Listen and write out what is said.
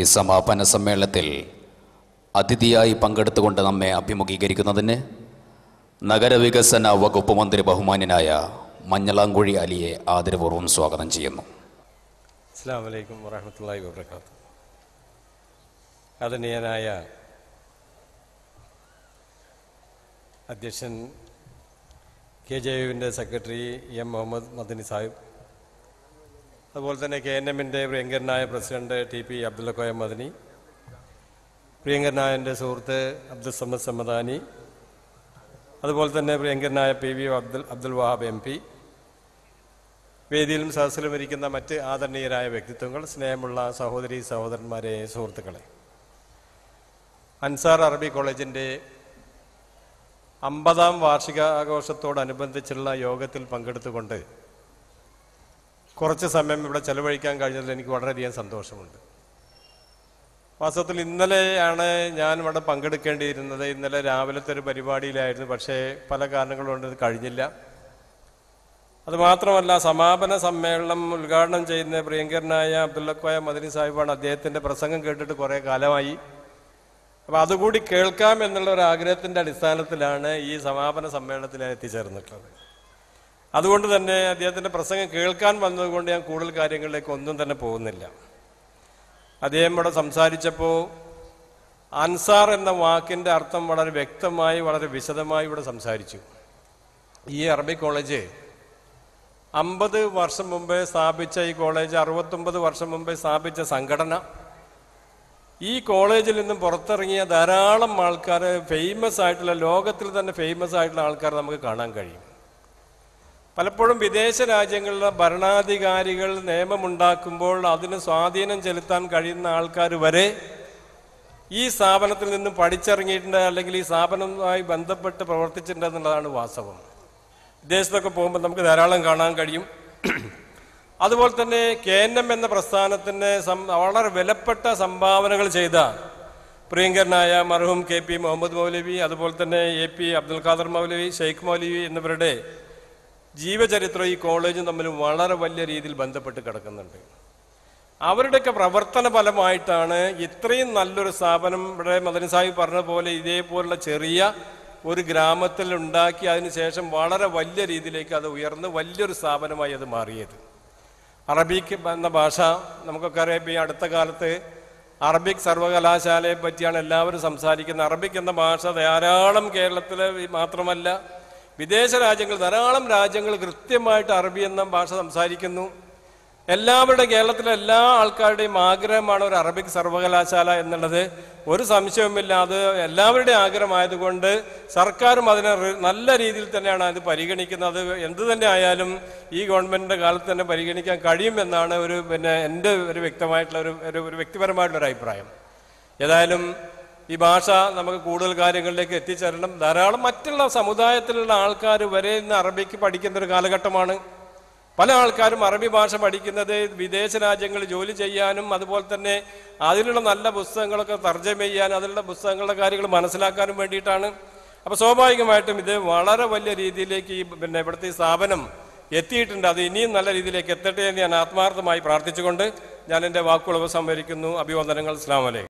ഈ സമാപന സമ്മേളനത്തിൽ അതിഥിയായി പങ്കെടുത്തുകൊണ്ട് നമ്മെ അഭിമുഖീകരിക്കുന്നതിന് നഗരവികസന വകുപ്പ് മന്ത്രി ബഹുമാനായ മഞ്ഞളാങ്കുഴി അലിയെ ആദരപൂർവ്വം സ്വാഗതം ചെയ്യുന്നു അസ്സാം വലൈക്കും വറഹമത്തല്ലാ അതനീയനായ അധ്യക്ഷൻ കെ ജെ യുവിൻ്റെ സെക്രട്ടറി എം മുഹമ്മദ് മദനി സാഹിബ് അതുപോലെ തന്നെ കെ എൻ എമ്മിൻ്റെ പ്രിയങ്കരനായ president T P Abdullakoya Madani പ്രിയങ്കരനായ എൻ്റെ സുഹൃത്ത് അബ്ദുൽ സമദ് സമദാനി അതുപോലെ തന്നെ പ്രിയങ്കരനായ P V Abdul Abdul Wahab M P വേദിയിലും സദസ്സിലും ഇരിക്കുന്ന മറ്റ് ആദരണീയരായ വ്യക്തിത്വങ്ങൾ സ്നേഹമുള്ള സഹോദരി സഹോദരന്മാരെ സുഹൃത്തുക്കളെ അൻസാർ അറബി കോളേജിൻ്റെ അമ്പതാം വാർഷികാഘോഷത്തോടനുബന്ധിച്ചുള്ള യോഗത്തിൽ പങ്കെടുത്തുകൊണ്ട് കുറച്ച് സമയം ഇവിടെ ചെലവഴിക്കാൻ കഴിഞ്ഞതിൽ എനിക്ക് വളരെയധികം സന്തോഷമുണ്ട് വാസ്തവത്തിൽ ഇന്നലെയാണ് ഞാൻ ഇവിടെ പങ്കെടുക്കേണ്ടിയിരുന്നത് ഇന്നലെ രാവിലത്തെ ഒരു പരിപാടിയിലായിരുന്നു പക്ഷേ പല കാരണങ്ങൾ കൊണ്ട് ഇത് കഴിഞ്ഞില്ല അതുമാത്രമല്ല സമാപന സമ്മേളനം ഉദ്ഘാടനം ചെയ്യുന്ന പ്രിയങ്കരനായ അബ്ദുള്ളക്കോയ മദനി സാഹിബാണ് അദ്ദേഹത്തിൻ്റെ പ്രസംഗം കേട്ടിട്ട് കുറേ കാലമായി അപ്പോൾ അതുകൂടി കേൾക്കാം എന്നുള്ള ഒരു ആഗ്രഹത്തിൻ്റെ അടിസ്ഥാനത്തിലാണ് ഈ സമാപന സമ്മേളനത്തിൽ എത്തിച്ചേർന്നിട്ടുള്ളത് അതുകൊണ്ട് തന്നെ അദ്ദേഹത്തിൻ്റെ പ്രസംഗം കേൾക്കാൻ വന്നതുകൊണ്ട് ഞാൻ കൂടുതൽ കാര്യങ്ങളിലേക്ക് ഒന്നും തന്നെ പോകുന്നില്ല അദ്ദേഹം ഇവിടെ സംസാരിച്ചപ്പോൾ അൻസാർ എന്ന വാക്കിൻ്റെ അർത്ഥം വളരെ വ്യക്തമായി വളരെ വിശദമായി ഇവിടെ സംസാരിച്ചു ഈ അറബി കോളേജ് അമ്പത് വർഷം മുമ്പേ സ്ഥാപിച്ച ഈ കോളേജ് അറുപത്തൊമ്പത് വർഷം മുമ്പേ സ്ഥാപിച്ച സംഘടന ഈ കോളേജിൽ നിന്നും പുറത്തിറങ്ങിയ ധാരാളം ആൾക്കാർ ഫേമസ് ആയിട്ടുള്ള ലോകത്തിൽ തന്നെ ഫേമസ് ആയിട്ടുള്ള ആൾക്കാർ നമുക്ക് കാണാൻ കഴിയും പലപ്പോഴും വിദേശ രാജ്യങ്ങളിലെ ഭരണാധികാരികൾ നിയമമുണ്ടാക്കുമ്പോൾ അതിന് സ്വാധീനം ചെലുത്താൻ കഴിയുന്ന ആൾക്കാർ വരെ ഈ സ്ഥാപനത്തിൽ നിന്നും പഠിച്ചിറങ്ങിയിട്ടുണ്ട് അല്ലെങ്കിൽ ഈ സ്ഥാപനവുമായി ബന്ധപ്പെട്ട് പ്രവർത്തിച്ചിട്ടുണ്ട് എന്നുള്ളതാണ് വാസ്തവം വിദേശത്തൊക്കെ പോകുമ്പോൾ നമുക്ക് ധാരാളം കാണാൻ കഴിയും അതുപോലെ തന്നെ കെ എൻ എം എന്ന പ്രസ്ഥാനത്തിന് വളരെ വിലപ്പെട്ട സംഭാവനകൾ ചെയ്ത പ്രിയങ്കരനായ മർഹൂം കെ പി മുഹമ്മദ് മൗലവി അതുപോലെ തന്നെ എ പി അബ്ദുൽ ഖാദർ മൗലവി ഷെയ്ഖ് മൗലവി എന്നിവരുടെ ജീവചരിത്രം ഈ കോളേജും തമ്മിൽ വളരെ വലിയ രീതിയിൽ ബന്ധപ്പെട്ട് കിടക്കുന്നുണ്ട് അവരുടെയൊക്കെ പ്രവർത്തന ഫലമായിട്ടാണ് ഇത്രയും നല്ലൊരു സ്ഥാപനം ഇവിടെ മദൻ സാഹിബ് പറഞ്ഞ പോലെ ഇതേപോലുള്ള ചെറിയ ഒരു ഗ്രാമത്തിൽ ഉണ്ടാക്കി അതിനുശേഷം വളരെ വലിയ രീതിയിലേക്ക് അത് ഉയർന്ന് വലിയൊരു സ്ഥാപനമായി അത് മാറിയത് അറബിക്ക് എന്ന ഭാഷ നമുക്കൊക്കെ അറിയാം ഈ അടുത്ത കാലത്ത് അറബിക് സർവകലാശാലയെ പറ്റിയാണ് എല്ലാവരും സംസാരിക്കുന്നത് അറബിക് എന്ന ഭാഷ ധാരാളം കേരളത്തിൽ മാത്രമല്ല വിദേശ രാജ്യങ്ങൾ ധാരാളം രാജ്യങ്ങൾ കൃത്യമായിട്ട് അറബി എന്ന ഭാഷ സംസാരിക്കുന്നു എല്ലാവരുടെ കേരളത്തിലെ എല്ലാ ആൾക്കാരുടെയും ആഗ്രഹമാണ് ഒരു അറബിക് സർവകലാശാല എന്നുള്ളത് ഒരു സംശയവുമില്ല അത് എല്ലാവരുടെയും ആഗ്രഹമായതുകൊണ്ട് സർക്കാരും അതിനെ നല്ല രീതിയിൽ തന്നെയാണ് അത് പരിഗണിക്കുന്നത് എന്ത് തന്നെ ആയാലും ഈ ഗവൺമെൻറ്റിൻ്റെ കാലത്ത് തന്നെ പരിഗണിക്കാൻ കഴിയുമെന്നാണ് ഒരു പിന്നെ എൻ്റെ ഒരു വ്യക്തമായിട്ടുള്ള ഒരു ഒരു വ്യക്തിപരമായിട്ടുള്ളൊരു അഭിപ്രായം ഏതായാലും ഈ ഭാഷ നമുക്ക് കൂടുതൽ കാര്യങ്ങളിലേക്ക് എത്തിച്ചേരണം ധാരാളം മറ്റുള്ള സമുദായത്തിലുള്ള ആൾക്കാർ വരെ ഇന്ന് അറബിക്ക് പഠിക്കുന്ന ഒരു കാലഘട്ടമാണ് പല ആൾക്കാരും അറബി ഭാഷ പഠിക്കുന്നത് വിദേശ രാജ്യങ്ങളിൽ ജോലി ചെയ്യാനും അതുപോലെ തന്നെ അതിലുള്ള നല്ല പുസ്തകങ്ങളൊക്കെ തർജ്ജമ ചെയ്യാൻ അതിലുള്ള പുസ്തകങ്ങളുടെ കാര്യങ്ങൾ മനസ്സിലാക്കാനും വേണ്ടിയിട്ടാണ് അപ്പോൾ സ്വാഭാവികമായിട്ടും ഇത് വളരെ വലിയ രീതിയിലേക്ക് ഈ പിന്നെ ഇവിടുത്തെ സ്ഥാപനം എത്തിയിട്ടുണ്ട് അത് ഇനിയും നല്ല രീതിയിലേക്ക് എത്തട്ടെ എന്ന് ഞാൻ ആത്മാർത്ഥമായി പ്രാർത്ഥിച്ചുകൊണ്ട് ഞാൻ എൻ്റെ വാക്കുകൾ ഉപസംഹരിക്കുന്നു അഭിവന്ദനങ്ങൾ അസ്ലാമലൈക്കും